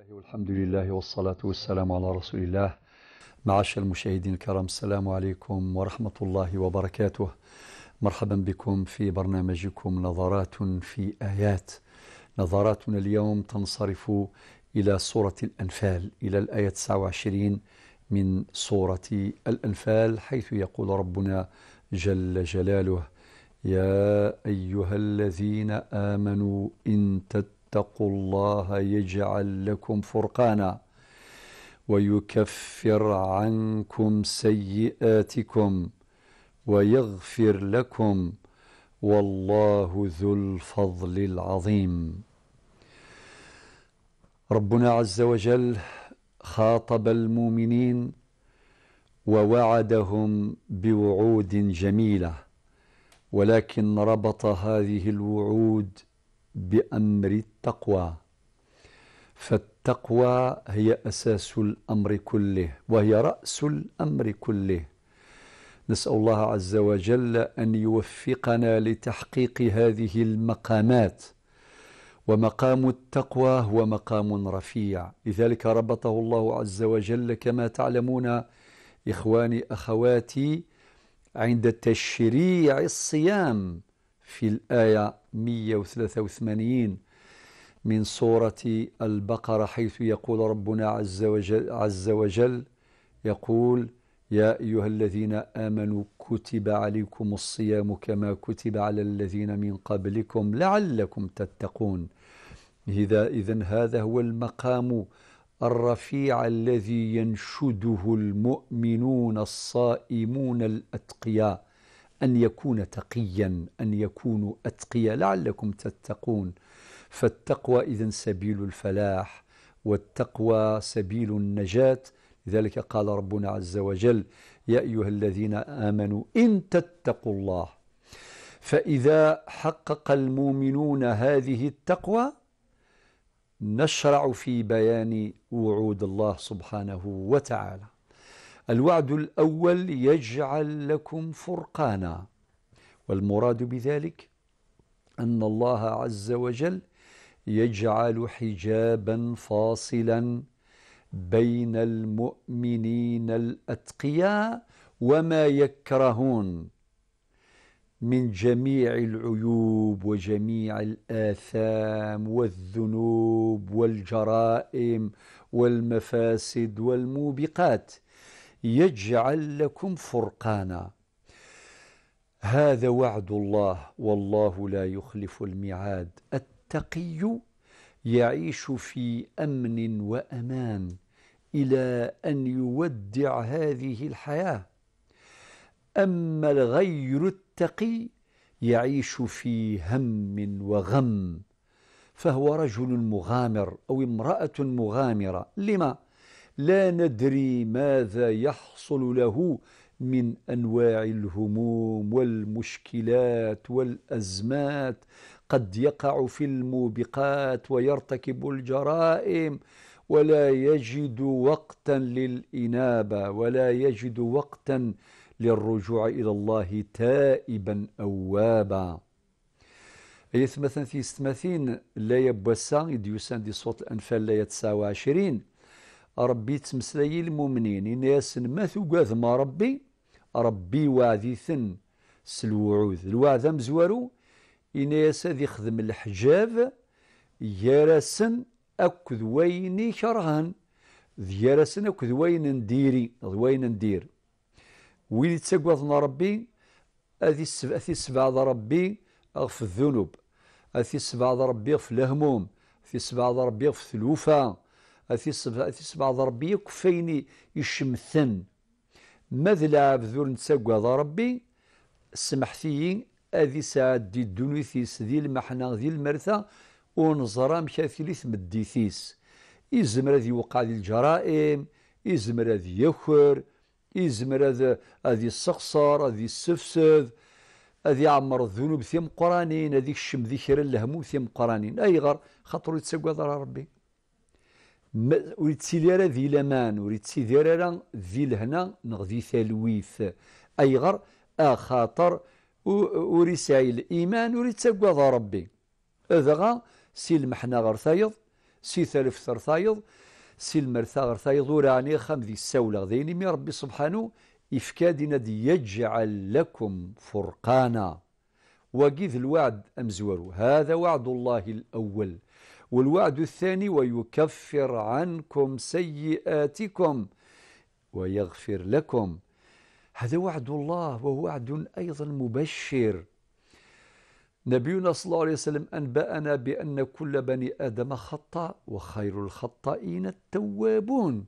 الله والحمد لله والصلاة والسلام على رسول الله معاشر المشاهدين الكرام السلام عليكم ورحمة الله وبركاته مرحبا بكم في برنامجكم نظرات في آيات نظراتنا اليوم تنصرف إلى سورة الأنفال إلى الآية 29 من سورة الأنفال حيث يقول ربنا جل جلاله يا أيها الذين آمنوا إن تتقوا واتقوا الله يجعل لكم فرقانا ويكفر عنكم سيئاتكم ويغفر لكم والله ذو الفضل العظيم ربنا عز وجل خاطب المؤمنين ووعدهم بوعود جميله ولكن ربط هذه الوعود بأمر التقوى فالتقوى هي أساس الأمر كله وهي رأس الأمر كله نسأل الله عز وجل أن يوفقنا لتحقيق هذه المقامات ومقام التقوى هو مقام رفيع لذلك ربطه الله عز وجل كما تعلمون إخواني أخواتي عند تشريع الصيام في الآية 183 من سورة البقرة حيث يقول ربنا عز وجل, عز وجل يقول يا أيها الذين آمنوا كتب عليكم الصيام كما كتب على الذين من قبلكم لعلكم تتقون إذا إذا هذا هو المقام الرفيع الذي ينشده المؤمنون الصائمون الأتقياء أن يكون تقيا أن يكونوا أتقيا لعلكم تتقون فالتقوى إذا سبيل الفلاح والتقوى سبيل النجاة لذلك قال ربنا عز وجل يا أيها الذين آمنوا إن تتقوا الله فإذا حقق المؤمنون هذه التقوى نشرع في بيان وعود الله سبحانه وتعالى الوعد الأول يجعل لكم فرقانا والمراد بذلك أن الله عز وجل يجعل حجابا فاصلا بين المؤمنين الأتقياء وما يكرهون من جميع العيوب وجميع الآثام والذنوب والجرائم والمفاسد والموبقات يجعل لكم فرقانا هذا وعد الله والله لا يخلف الميعاد التقي يعيش في امن وامان الى ان يودع هذه الحياه اما الغير التقي يعيش في هم وغم فهو رجل مغامر او امراه مغامره لما لا ندري ماذا يحصل له من انواع الهموم والمشكلات والازمات قد يقع في الموبقات ويرتكب الجرائم ولا يجد وقتا للانابه ولا يجد وقتا للرجوع الى الله تائبا اوابا اي مثلا في ستماثين لا يبوسا إديوسان دي صوت الأنفال لا يتساوى عشرين ربي تمسلي المؤمنين ياسن ما ما ربي ربي واذيثن سلوعوذ الوعد مزورو إنياس ياسن يخدم الحجاب يارسن أكد ويني كرهن ذيارسن أكد وين نديري وين ندير وين تسقوثنا ربي أذي سبع أثي السبع ربي أغف الذنوب أثي السبع ربي أغف الهموم أثي السبع ربي أغف الوفاء أثيسبع ضربي كفيني يشمثن مذلع بذور نتساقوا ربي سمحتيي أذي سعد دي الدنيثيس ذي المحنة ذي المرثة ونظرة مكاثلي مديثيس يزمر ذي وقع ذي الجرائم يزمر ذي يخر يزمر ذي السقصر ذي السفسد أذي عمر الذنوب ثم قرانين أذي الشم ذكر الهموم ثم قرانين أي غر خطر هذا ربي وريت سيدي راه ذي لمان وريت سيدي راه ذي لهنا نغذي تلويف اي غر اخاطر وريت الايمان وريت تقوض ربي اذغا سي المحنا غر ثايض سي ثالف ثر ثايض سي المرثا غر ثايض وراني خام ذي السولة غذيني من ربي سبحانه إفكادنا دي يجعل لكم فرقانا وقيذ الوعد أمزور هذا وعد الله الأول والوعد الثاني ويكفر عنكم سيئاتكم ويغفر لكم هذا وعد الله وهو وعد أيضا مبشر نبينا صلى الله عليه وسلم أنبأنا بأن كل بني آدم خطاء وخير الخطائين التوابون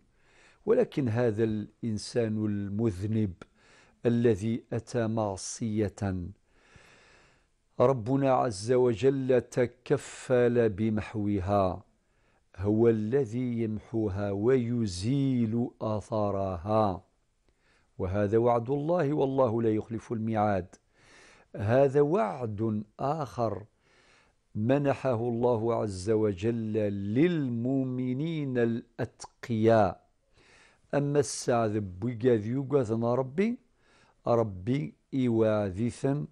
ولكن هذا الإنسان المذنب الذي أتى معصية ربنا عز وجل تكفل بمحوها هو الذي يمحوها ويزيل اثارها وهذا وعد الله والله لا يخلف الميعاد هذا وعد اخر منحه الله عز وجل للمؤمنين الاتقياء اما السعد بيغاذ يقاذنا ربي ربي إيواذثا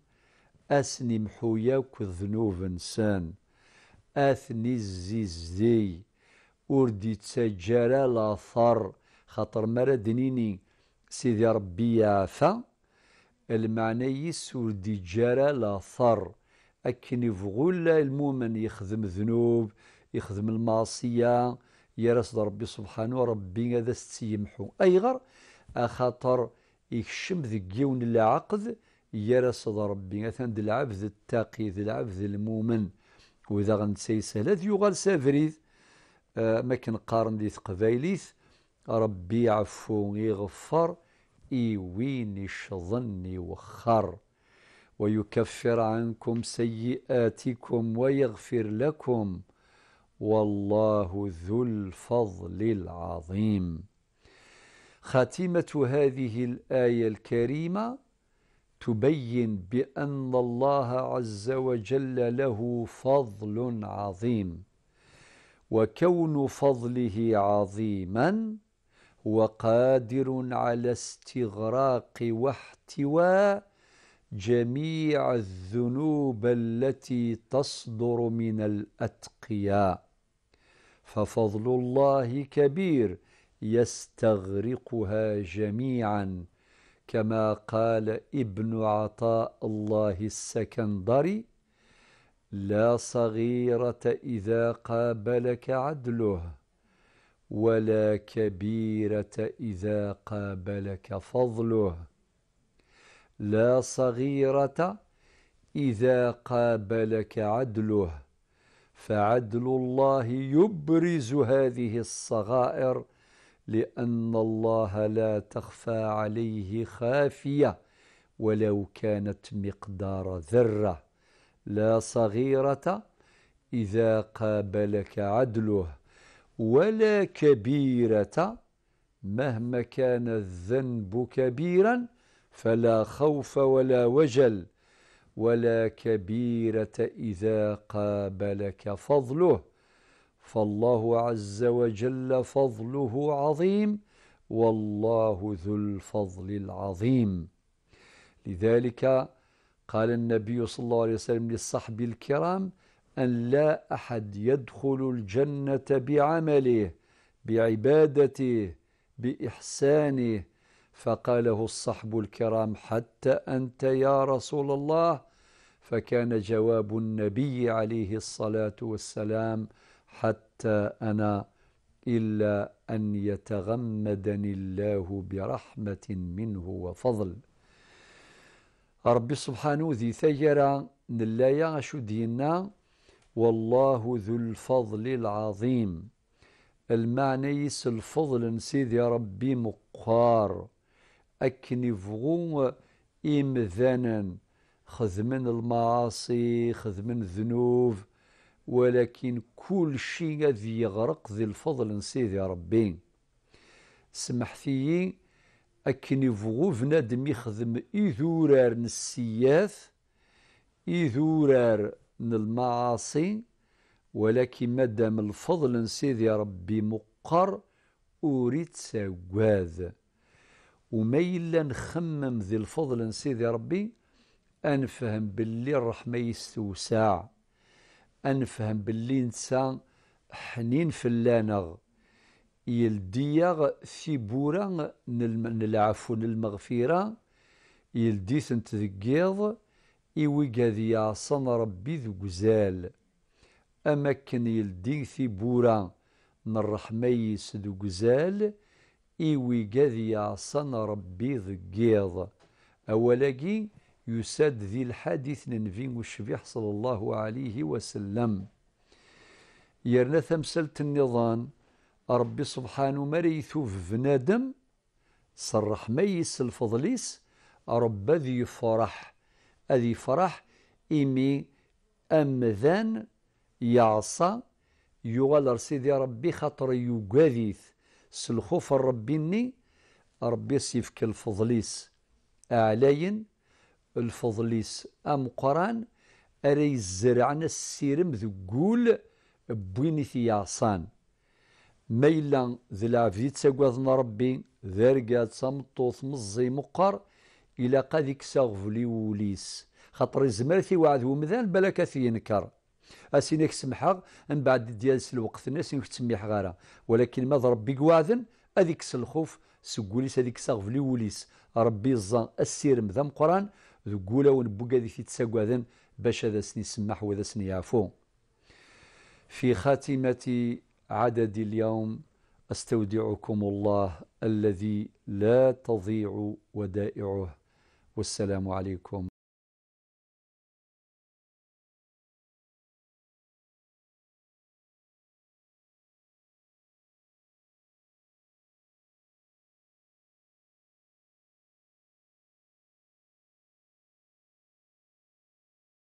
أسني محوياك ذنوب إنسان أثني الزيزي وردي تجارة لاثر خاطر مرا دنيني سيدي ربي يعفى المعنى دي جارة لاثر أكن يفغول المؤمن يخدم ذنوب يخدم المعصية يرس ربي سبحانه ربي هذا ستيمحو أيغر أخاطر يكشم ذكيون العقد يرى صدى ربي مثلا ذي العبد التاقي ذي العبد المؤمن وإذا غنسيسهل هذا يغال سافريد آه ما كنقارن دي تقبايليث ربي عفو يغفر إيوين يشظن وخر ويكفر عنكم سيئاتكم ويغفر لكم والله ذو الفضل العظيم خاتمة هذه الآية الكريمة تبين بأن الله عز وجل له فضل عظيم وكون فضله عظيما هو قادر على استغراق واحتواء جميع الذنوب التي تصدر من الأتقياء ففضل الله كبير يستغرقها جميعاً كما قال ابن عطاء الله السكندري لا صغيرة إذا قابلك عدله ولا كبيرة إذا قابلك فضله لا صغيرة إذا قابلك عدله فعدل الله يبرز هذه الصغائر لأن الله لا تخفى عليه خافية ولو كانت مقدار ذرة لا صغيرة إذا قابلك عدله ولا كبيرة مهما كان الذنب كبيرا فلا خوف ولا وجل ولا كبيرة إذا قابلك فضله فالله عز وجل فضله عظيم والله ذو الفضل العظيم لذلك قال النبي صلى الله عليه وسلم للصحب الكرام أن لا أحد يدخل الجنة بعمله بعبادته بإحسانه فقاله الصحب الكرام حتى أنت يا رسول الله فكان جواب النبي عليه الصلاة والسلام حتى أنا إلا أن يتغمدني الله برحمة منه وفضل ربي سبحانه ذي ثيرا نلايا شدينا والله ذو الفضل العظيم المعنى يس الفضل يا ربي مقار أكني فغو إمذانا خذ من المعاصي خذ من الذنوب ولكن كل شيء غادي يغرق ذي الفضل من سيدي ربي سمحتيي أكن يبغو بنادم يخدم إذورار نسيات إذورار المعاصي ولكن مادام الفضل نسيدي ربي مقر أريد سواد وما إلا نخمم ذي الفضل نسيدي ربي أنفهم باللي الرحمة يستوسع أنفهم باللي نسا حنين فلانغ يلدي في بورا نلعفو المغفرة يلدي إيوي إويقاذ يعصن ربي ذو قزال أما كان يلدي في بورا من رحميس ذو قزال إويقاذ يعصن ربي ذو قيض أولاقي يساد ذي الحديث ننفي وشبيح صلى الله عليه وسلم يرنا تمثلت النظام ربي سبحانه مريث في ندم صرح ميس الفضليس رب ذي فرح أذي فرح إمي أمذان يعصى يغلر سيدي ربي خطر يقاذيث سلخوف الربيني ربي سيفك الفضليس أعلين الفضليس ام قران أري زرعنا السيرم ذقول بوين ثياصان ما إلا ذلافي تساقوذنا ربي ذرقات سمطوث مزي مقر الى قاذيك ساغفلي لي وليس خاطر الزمر في وعد ومذان بلا كثي ينكر أسينك سمحا من بعد ديال الوقت ناس تسمي غارة ولكن ما ربي قواذن هذيك الخوف سكوليس هذيك ساغفلي لي وليس ربي الزان السيرم ذا قران ذو قولة ونبقى ذي في تساقوا ذن باش هذا سني سمح وذا سني عفو في خاتمة عدد اليوم أستودعكم الله الذي لا تضيع ودائعه والسلام عليكم